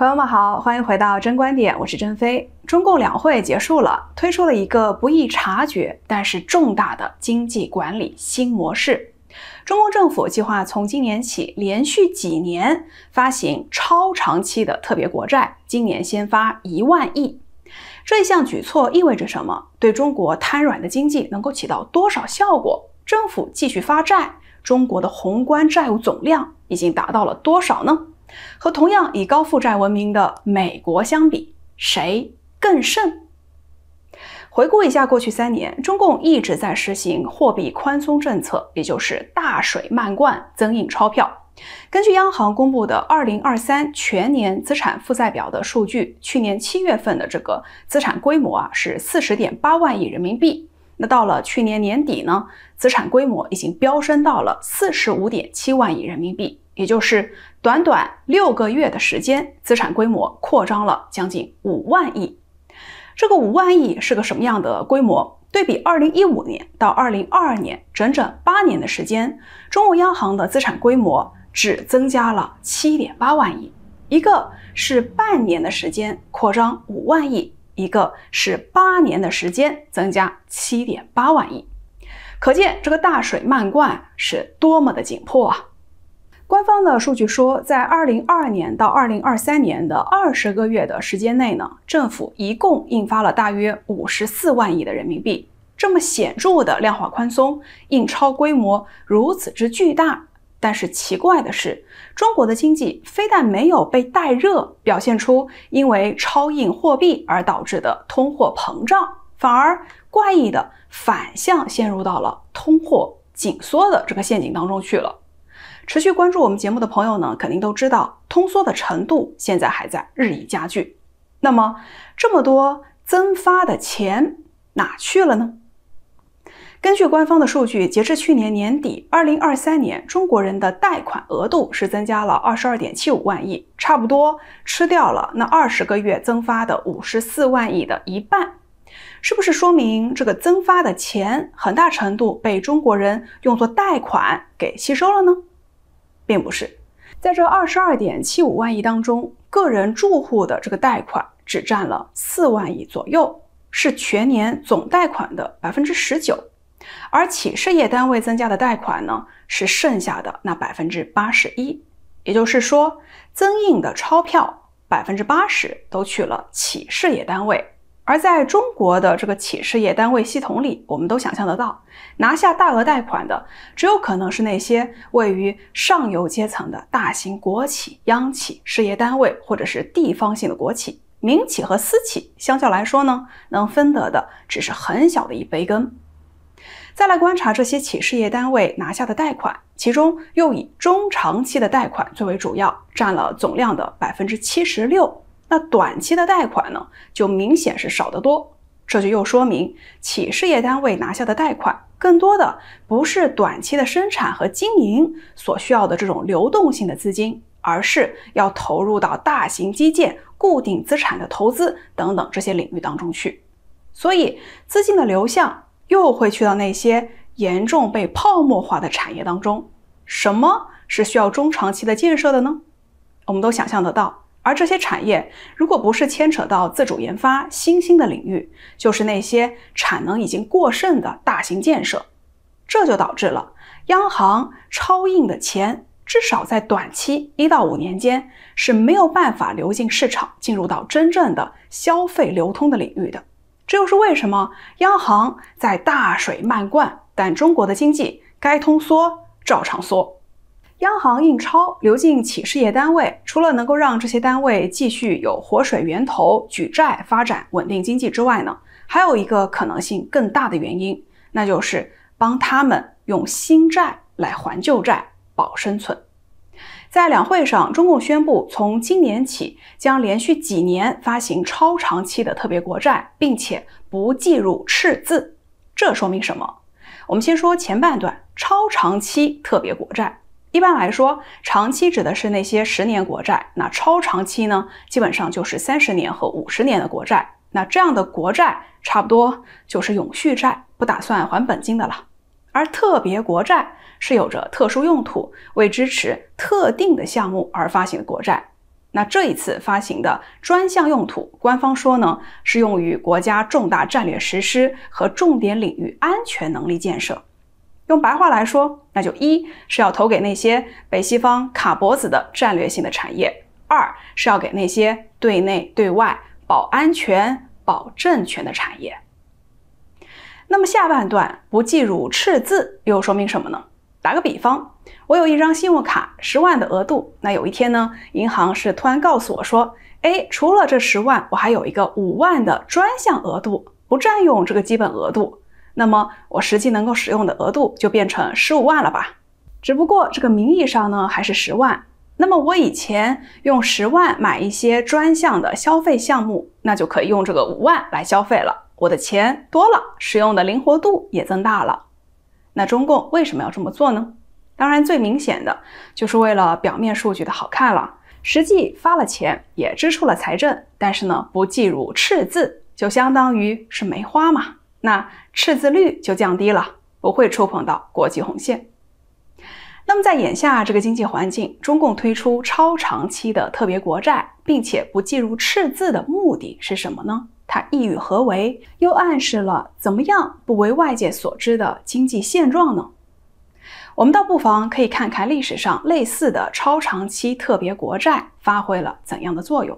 朋友们好，欢迎回到真观点，我是真飞。中共两会结束了，推出了一个不易察觉但是重大的经济管理新模式。中国政府计划从今年起连续几年发行超长期的特别国债，今年先发一万亿。这一项举措意味着什么？对中国瘫软的经济能够起到多少效果？政府继续发债，中国的宏观债务总量已经达到了多少呢？和同样以高负债闻名的美国相比，谁更胜？回顾一下过去三年，中共一直在实行货币宽松政策，也就是大水漫灌、增印钞票。根据央行公布的2023全年资产负债表的数据，去年七月份的这个资产规模啊是40.8万亿人民币。那到了去年年底呢，资产规模已经飙升到了45.7万亿人民币。也就是短短六个月的时间，资产规模扩张了将近五万亿。这个五万亿是个什么样的规模？对比二零一五年到二零二二年整整八年的时间，中国央行的资产规模只增加了七点八万亿。一个是半年的时间扩张五万亿，一个是八年的时间增加七点八万亿。可见这个大水漫灌是多么的紧迫啊！官方的数据说，在二零二二年到二零二三年的二十个月的时间内呢，政府一共印发了大约五十四万亿的人民币。这么显著的量化宽松，印钞规模如此之巨大，但是奇怪的是，中国的经济非但没有被带热，表现出因为超印货币而导致的通货膨胀，反而怪异的反向陷入到了通货紧缩的这个陷阱当中去了。持续关注我们节目的朋友呢，肯定都知道，通缩的程度现在还在日益加剧。那么，这么多增发的钱哪去了呢？根据官方的数据，截至去年年底，二零二三年，中国人的贷款额度是增加了二十二点七五万亿，差不多吃掉了那二十个月增发的五十四万亿的一半。是不是说明这个增发的钱很大程度被中国人用作贷款给吸收了呢？并不是在这二十二点七五万亿当中，个人住户的这个贷款只占了四万亿左右，是全年总贷款的百分之十九，而企事业单位增加的贷款呢，是剩下的那百分之八十一。也就是说，增印的钞票百分之八十都去了企事业单位。而在中国的这个企事业单位系统里，我们都想象得到，拿下大额贷款的，只有可能是那些位于上游阶层的大型国企、央企、事业单位，或者是地方性的国企、民企和私企。相较来说呢，能分得的只是很小的一杯羹。再来观察这些企事业单位拿下的贷款，其中又以中长期的贷款最为主要，占了总量的百分之七十六。那短期的贷款呢，就明显是少得多。这就又说明企事业单位拿下的贷款，更多的不是短期的生产和经营所需要的这种流动性的资金，而是要投入到大型基建、固定资产的投资等等这些领域当中去。所以，资金的流向又会去到那些严重被泡沫化的产业当中。什么是需要中长期的建设的呢？我们都想象得到。而这些产业，如果不是牵扯到自主研发新兴的领域，就是那些产能已经过剩的大型建设，这就导致了央行超印的钱，至少在短期一到五年间是没有办法流进市场，进入到真正的消费流通的领域的。这又是为什么？央行在大水漫灌，但中国的经济该通缩照常缩。央行印钞流进企事业单位，除了能够让这些单位继续有活水源头举债发展稳定经济之外呢，还有一个可能性更大的原因，那就是帮他们用新债来还旧债保生存。在两会上，中共宣布从今年起将连续几年发行超长期的特别国债，并且不计入赤字，这说明什么？我们先说前半段，超长期特别国债。一般来说，长期指的是那些十年国债，那超长期呢？基本上就是三十年和五十年的国债。那这样的国债差不多就是永续债，不打算还本金的了。而特别国债是有着特殊用途，为支持特定的项目而发行的国债。那这一次发行的专项用途，官方说呢，是用于国家重大战略实施和重点领域安全能力建设。用白话来说，那就一是要投给那些被西方卡脖子的战略性的产业，二是要给那些对内对外保安全、保政权的产业。那么下半段不计入赤字又说明什么呢？打个比方，我有一张信用卡，十万的额度。那有一天呢，银行是突然告诉我说，哎，除了这十万，我还有一个五万的专项额度，不占用这个基本额度。那么我实际能够使用的额度就变成十五万了吧？只不过这个名义上呢还是十万。那么我以前用十万买一些专项的消费项目，那就可以用这个五万来消费了。我的钱多了，使用的灵活度也增大了。那中共为什么要这么做呢？当然最明显的就是为了表面数据的好看了，实际发了钱也支出了财政，但是呢不计入赤字，就相当于是没花嘛。那赤字率就降低了，不会触碰到国际红线。那么，在眼下这个经济环境，中共推出超长期的特别国债，并且不计入赤字的目的是什么呢？它意欲何为？又暗示了怎么样不为外界所知的经济现状呢？我们倒不妨可以看看历史上类似的超长期特别国债发挥了怎样的作用。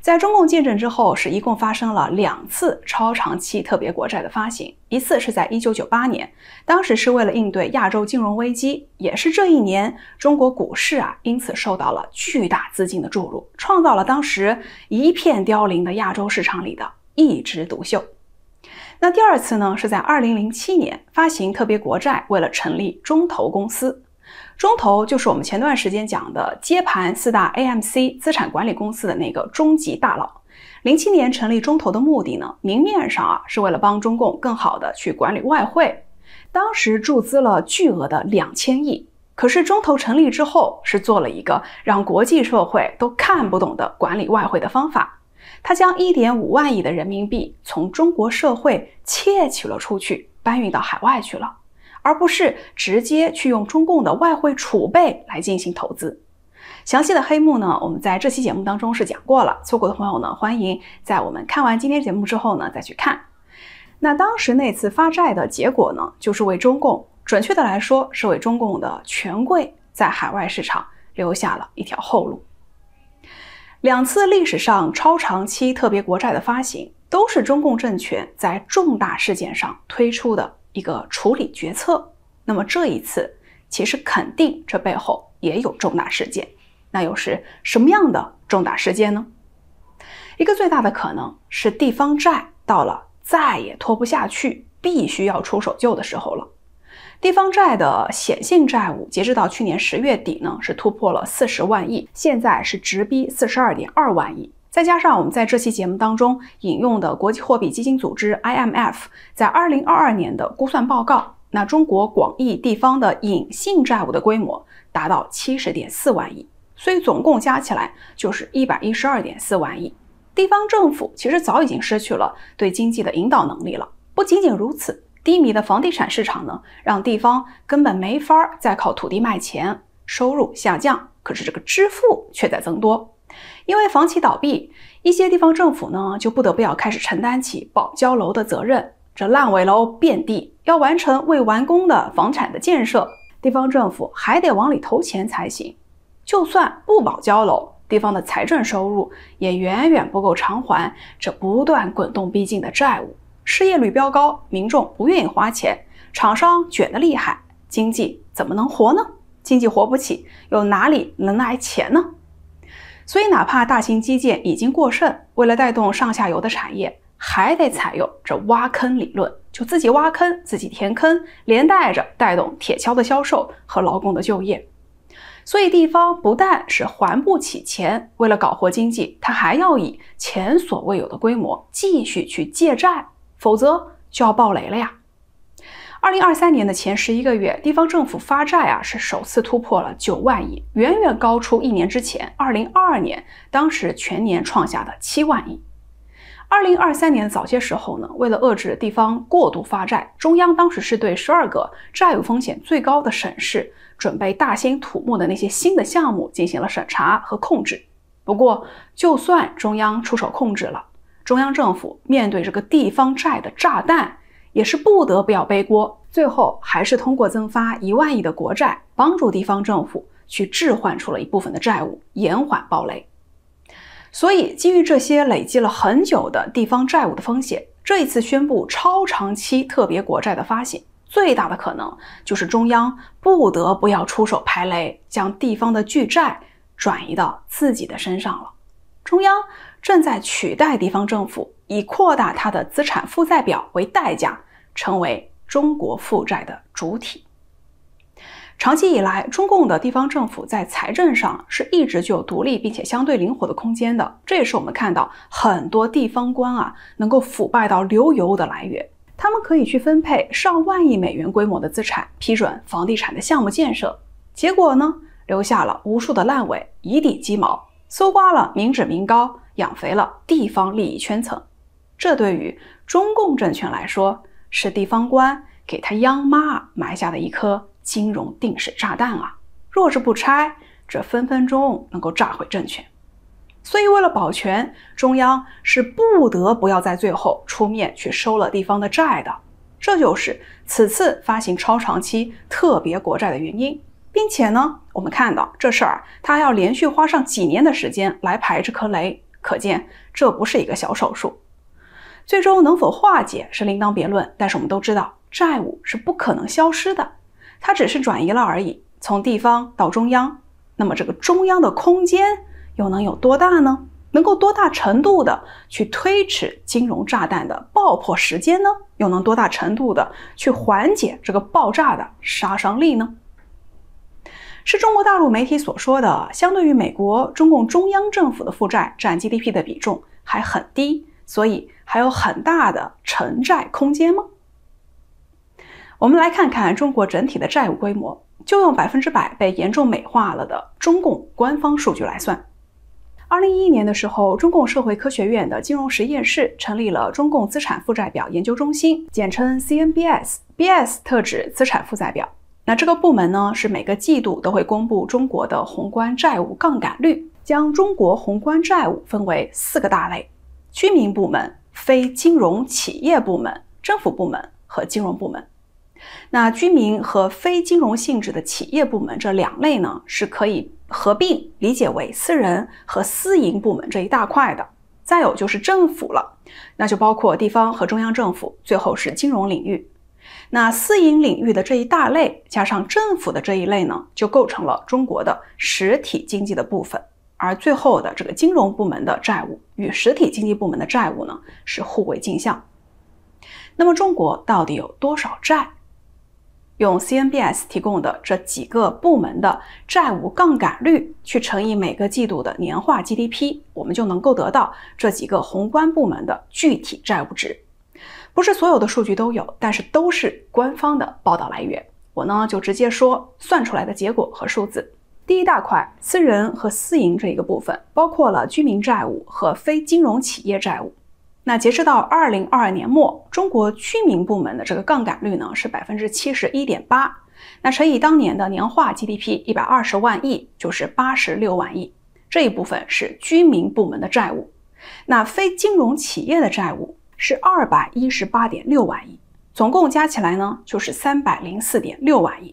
在中共建政之后，是一共发生了两次超长期特别国债的发行，一次是在1998年，当时是为了应对亚洲金融危机，也是这一年，中国股市啊因此受到了巨大资金的注入，创造了当时一片凋零的亚洲市场里的一枝独秀。那第二次呢，是在2007年发行特别国债，为了成立中投公司。中投就是我们前段时间讲的接盘四大 AMC 资产管理公司的那个中极大佬。零七年成立中投的目的呢，明面上啊是为了帮中共更好的去管理外汇，当时注资了巨额的两千亿。可是中投成立之后，是做了一个让国际社会都看不懂的管理外汇的方法，他将一点五万亿的人民币从中国社会窃取了出去，搬运到海外去了。而不是直接去用中共的外汇储备来进行投资。详细的黑幕呢，我们在这期节目当中是讲过了，错过的朋友呢，欢迎在我们看完今天节目之后呢再去看。那当时那次发债的结果呢，就是为中共，准确的来说是为中共的权贵在海外市场留下了一条后路。两次历史上超长期特别国债的发行，都是中共政权在重大事件上推出的。一个处理决策，那么这一次其实肯定这背后也有重大事件，那又是什么样的重大事件呢？一个最大的可能是地方债到了再也拖不下去，必须要出手救的时候了。地方债的显性债务，截止到去年十月底呢，是突破了四十万亿，现在是直逼四十二点二万亿。再加上我们在这期节目当中引用的国际货币基金组织 （IMF） 在二零二二年的估算报告，那中国广义地方的隐性债务的规模达到七十点四万亿，所以总共加起来就是一百一十二点四万亿。地方政府其实早已经失去了对经济的引导能力了。不仅仅如此，低迷的房地产市场呢，让地方根本没法再靠土地卖钱，收入下降，可是这个支付却在增多。因为房企倒闭，一些地方政府呢就不得不要开始承担起保交楼的责任。这烂尾楼遍地，要完成未完工的房产的建设，地方政府还得往里投钱才行。就算不保交楼，地方的财政收入也远远不够偿还这不断滚动逼近的债务。失业率飙高，民众不愿意花钱，厂商卷得厉害，经济怎么能活呢？经济活不起，又哪里能来钱呢？所以，哪怕大型基建已经过剩，为了带动上下游的产业，还得采用这挖坑理论，就自己挖坑，自己填坑，连带着带动铁锹的销售和劳工的就业。所以，地方不但是还不起钱，为了搞活经济，他还要以前所未有的规模继续去借债，否则就要爆雷了呀。二零二三年的前十一个月，地方政府发债啊是首次突破了九万亿，远远高出一年之前二零二二年当时全年创下的七万亿。二零二三年早些时候呢，为了遏制地方过度发债，中央当时是对十二个债务风险最高的省市，准备大兴土木的那些新的项目进行了审查和控制。不过，就算中央出手控制了，中央政府面对这个地方债的炸弹。也是不得不要背锅，最后还是通过增发一万亿的国债，帮助地方政府去置换出了一部分的债务，延缓爆雷。所以，基于这些累积了很久的地方债务的风险，这一次宣布超长期特别国债的发行，最大的可能就是中央不得不要出手排雷，将地方的巨债转移到自己的身上了。中央正在取代地方政府。以扩大它的资产负债表为代价，成为中国负债的主体。长期以来，中共的地方政府在财政上是一直具有独立并且相对灵活的空间的，这也是我们看到很多地方官啊能够腐败到流油的来源。他们可以去分配上万亿美元规模的资产，批准房地产的项目建设，结果呢，留下了无数的烂尾，一地鸡毛，搜刮了民脂民膏，养肥了地方利益圈层。这对于中共政权来说，是地方官给他央妈埋下的一颗金融定时炸弹啊！若是不拆，这分分钟能够炸毁政权。所以，为了保全中央，是不得不要在最后出面去收了地方的债的。这就是此次发行超长期特别国债的原因，并且呢，我们看到这事儿，他要连续花上几年的时间来排这颗雷，可见这不是一个小手术。最终能否化解是另当别论，但是我们都知道债务是不可能消失的，它只是转移了而已，从地方到中央。那么这个中央的空间又能有多大呢？能够多大程度的去推迟金融炸弹的爆破时间呢？又能多大程度的去缓解这个爆炸的杀伤力呢？是中国大陆媒体所说的，相对于美国，中共中央政府的负债占 GDP 的比重还很低，所以。还有很大的承债空间吗？我们来看看中国整体的债务规模，就用百分之百被严重美化了的中共官方数据来算。二零一一年的时候，中共社会科学院的金融实验室成立了中共资产负债表研究中心，简称 CNBS，BS 特指资产负债表。那这个部门呢，是每个季度都会公布中国的宏观债务杠杆率，将中国宏观债务分为四个大类：居民部门。非金融企业部门、政府部门和金融部门，那居民和非金融性质的企业部门这两类呢，是可以合并理解为私人和私营部门这一大块的。再有就是政府了，那就包括地方和中央政府。最后是金融领域，那私营领域的这一大类加上政府的这一类呢，就构成了中国的实体经济的部分。而最后的这个金融部门的债务与实体经济部门的债务呢，是互为镜像。那么中国到底有多少债？用 CNBS 提供的这几个部门的债务杠杆率去乘以每个季度的年化 GDP，我们就能够得到这几个宏观部门的具体债务值。不是所有的数据都有，但是都是官方的报道来源。我呢就直接说算出来的结果和数字。第一大块，私人和私营这一个部分，包括了居民债务和非金融企业债务。那截止到二零二二年末，中国居民部门的这个杠杆率呢是百分之七十一点八，那乘以当年的年化 GDP 一百二十万亿，就是八十六万亿，这一部分是居民部门的债务。那非金融企业的债务是二百一十八点六万亿，总共加起来呢就是三百零四点六万亿。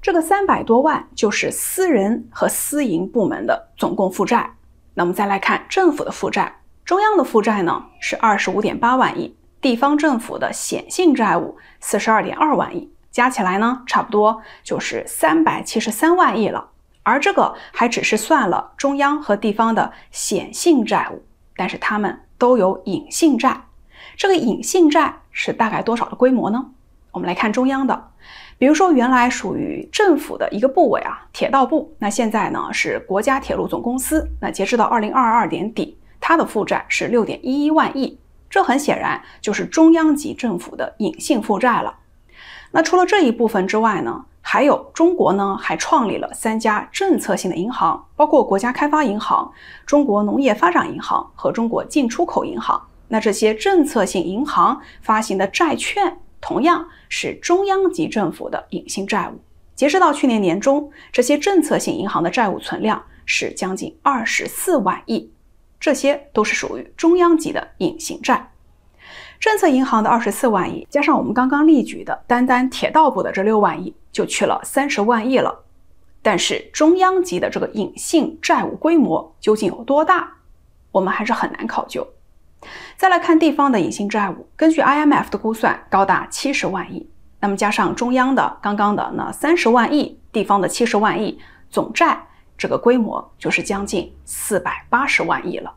这个三百多万就是私人和私营部门的总共负债。那我们再来看政府的负债，中央的负债呢是二十五点八万亿，地方政府的显性债务四十二点二万亿，加起来呢差不多就是三百七十三万亿了。而这个还只是算了中央和地方的显性债务，但是他们都有隐性债。这个隐性债是大概多少的规模呢？我们来看中央的。比如说，原来属于政府的一个部委啊，铁道部，那现在呢是国家铁路总公司。那截止到二零二二年底，它的负债是六点一一万亿，这很显然就是中央级政府的隐性负债了。那除了这一部分之外呢，还有中国呢还创立了三家政策性的银行，包括国家开发银行、中国农业发展银行和中国进出口银行。那这些政策性银行发行的债券。同样是中央级政府的隐性债务，截止到去年年中，这些政策性银行的债务存量是将近二十四万亿，这些都是属于中央级的隐形债。政策银行的二十四万亿，加上我们刚刚例举的单单铁道部的这六万亿，就去了三十万亿了。但是中央级的这个隐性债务规模究竟有多大，我们还是很难考究。再来看地方的隐性债务，根据 IMF 的估算，高达七十万亿。那么加上中央的刚刚的那三十万亿，地方的七十万亿，总债这个规模就是将近四百八十万亿了。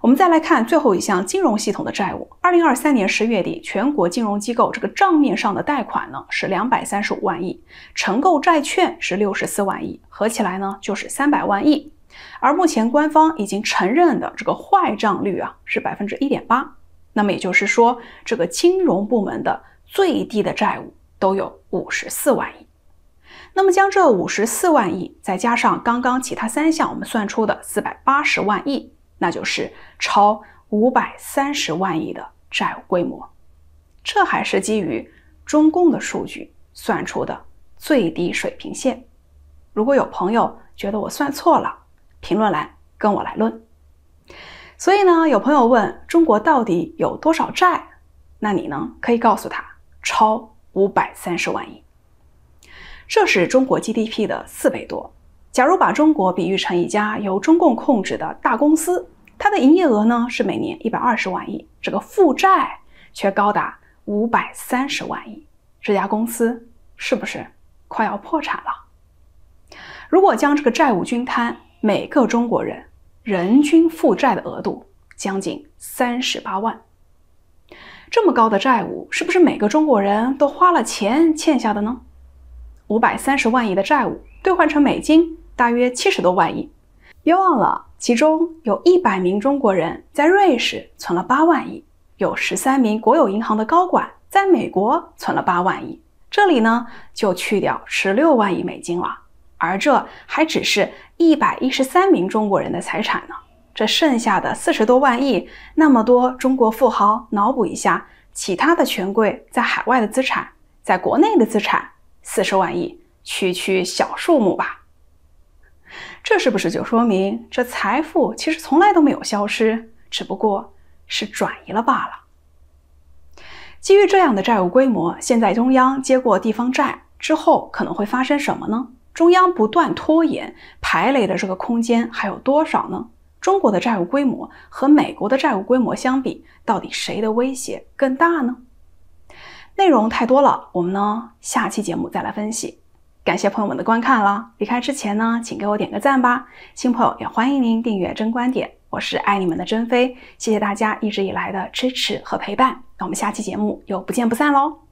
我们再来看最后一项金融系统的债务，二零二三年十月底，全国金融机构这个账面上的贷款呢是两百三十五万亿，承购债券是六十四万亿，合起来呢就是三百万亿。而目前官方已经承认的这个坏账率啊是百分之一点八，那么也就是说，这个金融部门的最低的债务都有五十四万亿。那么将这五十四万亿再加上刚刚其他三项我们算出的四百八十万亿，那就是超五百三十万亿的债务规模。这还是基于中共的数据算出的最低水平线。如果有朋友觉得我算错了，评论栏跟我来论，所以呢，有朋友问中国到底有多少债？那你呢，可以告诉他超五百三十万亿，这是中国 GDP 的四倍多。假如把中国比喻成一家由中共控制的大公司，它的营业额呢是每年一百二十万亿，这个负债却高达五百三十万亿，这家公司是不是快要破产了？如果将这个债务均摊，每个中国人人均负债的额度将近三十八万，这么高的债务，是不是每个中国人都花了钱欠下的呢？五百三十万亿的债务兑换成美金，大约七十多万亿。别忘了，其中有一百名中国人在瑞士存了八万亿，有十三名国有银行的高管在美国存了八万亿，这里呢就去掉十六万亿美金了。而这还只是一百一十三名中国人的财产呢，这剩下的四十多万亿，那么多中国富豪脑补一下，其他的权贵在海外的资产，在国内的资产，四十万亿，区区小数目吧。这是不是就说明这财富其实从来都没有消失，只不过是转移了罢了？基于这样的债务规模，现在中央接过地方债之后，可能会发生什么呢？中央不断拖延排雷的这个空间还有多少呢？中国的债务规模和美国的债务规模相比，到底谁的威胁更大呢？内容太多了，我们呢下期节目再来分析。感谢朋友们的观看啦！离开之前呢，请给我点个赞吧。新朋友也欢迎您订阅《真观点》，我是爱你们的珍妃。谢谢大家一直以来的支持和陪伴，那我们下期节目又不见不散喽。